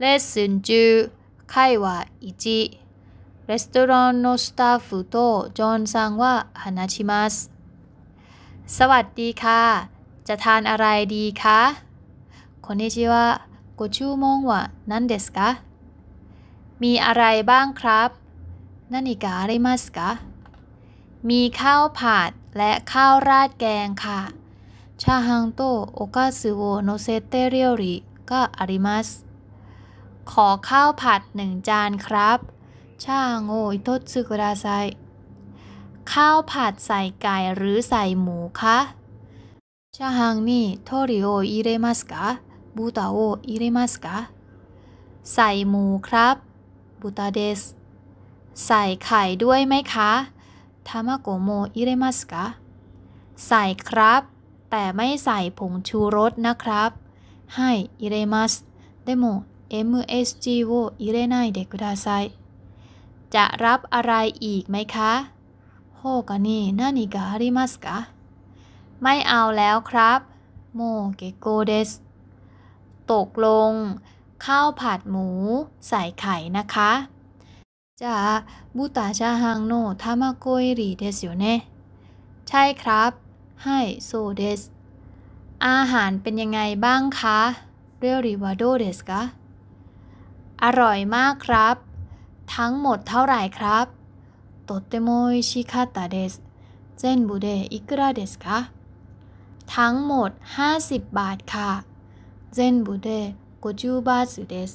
レッスン中会話1レาトランのスタッフとานンさんは話しますสันว่าัสวัสดีค่ะ จะทานอะไรดีคะこんにちはご注文は何でชูมงวะะนนั่เดสมีอะไรบ้างครับนนั่อีกอะไかมสะมีข้าวผัดและข้าวราดแกงค่ะชาฮังโตโอกาสุโอโนเซเตเรียวริก็อาริมัสขอข้าวผัดหนึ่งจานครับ ช่างโง้ยทดสึกุราไซข้าวผัดใส่ไก่ หรือใส่หมูคะช่างนี่โทริโออิเรมัสกะบูตาโออิเรมัสกะใส่หมูครับบูตาเดส ใส่ไข่ด้วยไหมคะ ทามาโกโมอิเรมัสกะใส่ครับ แต่ไม่ใส่ผงชูรสนะครับให้อิเรมัสเดโม MSG を入れないでくださいจะรับอะไรอีกไหมคะโฮกานี่น่นีกอะาริมัสกะไม่เอาแล้วครับโมเกโกเดสตกลง ข้าวผัดหมูใส่ไข่นะคะจะบุตาชาฮังโนทามาโกยรีเดสอยู่เน่ใช่ครับให้โซเดสอาหารเป็นยังไงบ้างคะเรียวริวาโดเดสกะอร่อยมากครับ ทั้งหมดเท่าไหร่ครับ โตเตโมยชิคาตาเดสเจนบุเดอิกราเดสคะ ทั้งหมด 50 บาทค่ะเจนบุเดโกจูบาสุเดส